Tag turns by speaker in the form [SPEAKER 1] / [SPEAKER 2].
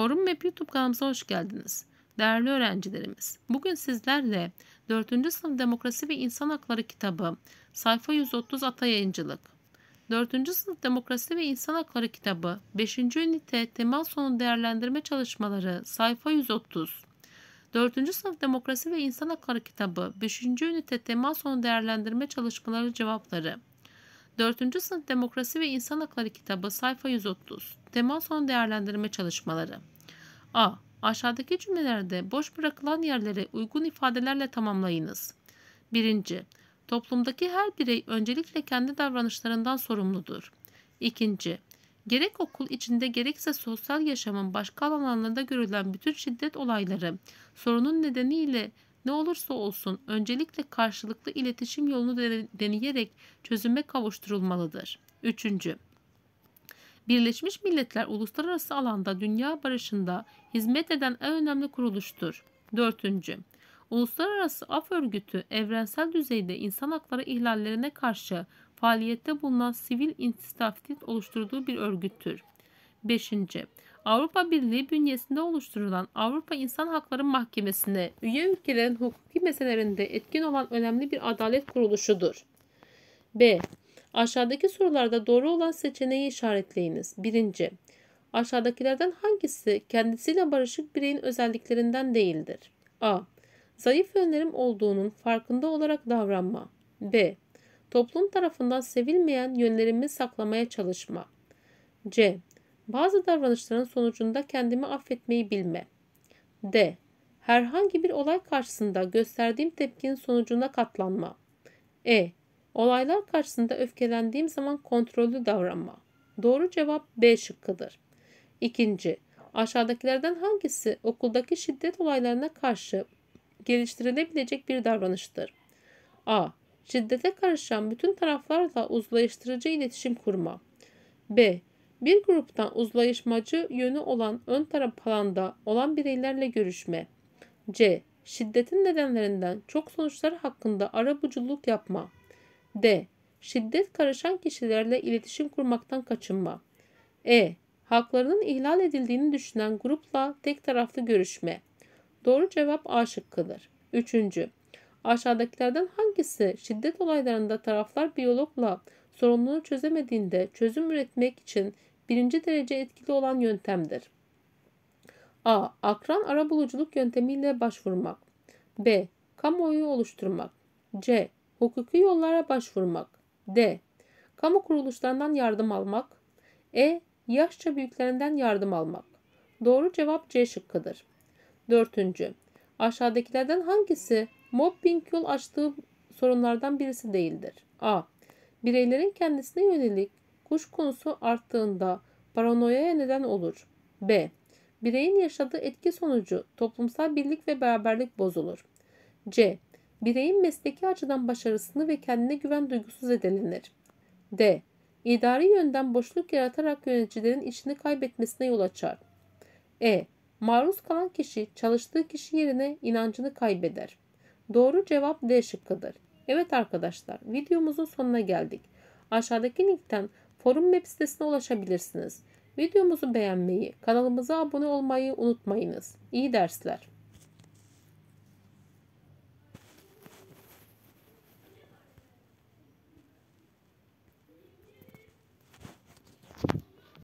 [SPEAKER 1] Forum ve YouTube kanalımıza hoş geldiniz. Değerli öğrencilerimiz, bugün sizlerle 4. Sınıf Demokrasi ve İnsan Hakları kitabı, sayfa 130 Ata Yayıncılık. 4. Sınıf Demokrasi ve İnsan Hakları kitabı, 5. ünite temel sonu değerlendirme çalışmaları, sayfa 130. 4. Sınıf Demokrasi ve İnsan Hakları kitabı, 5. ünite temel sonu değerlendirme çalışmaları cevapları. 4. Sınıf Demokrasi ve İnsan Hakları kitabı sayfa 130. Temas sonu değerlendirme çalışmaları. A. Aşağıdaki cümlelerde boş bırakılan yerleri uygun ifadelerle tamamlayınız. 1. Toplumdaki her birey öncelikle kendi davranışlarından sorumludur. 2. Gerek okul içinde gerekse sosyal yaşamın başka alanlarında görülen bütün şiddet olayları sorunun nedeniyle ne olursa olsun öncelikle karşılıklı iletişim yolunu deneyerek çözüme kavuşturulmalıdır. 3. Birleşmiş Milletler uluslararası alanda dünya barışında hizmet eden en önemli kuruluştur. 4. Uluslararası Af Örgütü evrensel düzeyde insan hakları ihlallerine karşı faaliyette bulunan sivil istatistik oluşturduğu bir örgüttür. 5. Avrupa Birliği bünyesinde oluşturulan Avrupa İnsan Hakları Mahkemesi'ne üye ülkelerin hukuki meselelerinde etkin olan önemli bir adalet kuruluşudur. B. Aşağıdaki sorularda doğru olan seçeneği işaretleyiniz. 1. Aşağıdakilerden hangisi kendisiyle barışık bireyin özelliklerinden değildir? A. Zayıf yönlerim olduğunun farkında olarak davranma. B. Toplum tarafından sevilmeyen yönlerimi saklamaya çalışma. C. Bazı davranışların sonucunda kendimi affetmeyi bilme. D. Herhangi bir olay karşısında gösterdiğim tepkinin sonucuna katlanma. E. Olaylar karşısında öfkelendiğim zaman kontrollü davranma. Doğru cevap B şıkkıdır. İkinci, aşağıdakilerden hangisi okuldaki şiddet olaylarına karşı geliştirilebilecek bir davranıştır? A. Şiddete karışan bütün taraflarla uzlaştırıcı iletişim kurma. B. Bir gruptan uzlaşmacı yönü olan ön taraf alanda olan bireylerle görüşme. C. Şiddetin nedenlerinden çok sonuçları hakkında arabuculuk yapma. D. Şiddet karışan kişilerle iletişim kurmaktan kaçınma. E. Haklarının ihlal edildiğini düşünen grupla tek taraflı görüşme. Doğru cevap A şıkkıdır. 3. Aşağıdakilerden hangisi şiddet olaylarında taraflar biyologla sorununu çözemediğinde çözüm üretmek için birinci derece etkili olan yöntemdir? A. Akran arabuluculuk yöntemiyle başvurmak. B. Kamuoyu oluşturmak. C hukuki yollara başvurmak, d. kamu kuruluşlarından yardım almak, e. yaşça büyüklerinden yardım almak. Doğru cevap C şıkkıdır. 4. Aşağıdakilerden hangisi mobbing yol açtığı sorunlardan birisi değildir? A. Bireylerin kendisine yönelik kuşkunusu arttığında paranoyaya neden olur. B. Bireyin yaşadığı etki sonucu toplumsal birlik ve beraberlik bozulur. C bireyin mesleki açıdan başarısını ve kendine güven duygusu zedelenir. D. İdari yönden boşluk yaratarak yöneticilerin içini kaybetmesine yol açar. E. Maruz kalan kişi çalıştığı kişi yerine inancını kaybeder. Doğru cevap D şıkkıdır. Evet arkadaşlar videomuzun sonuna geldik. Aşağıdaki linkten forum web sitesine ulaşabilirsiniz. Videomuzu beğenmeyi, kanalımıza abone olmayı unutmayınız. İyi dersler.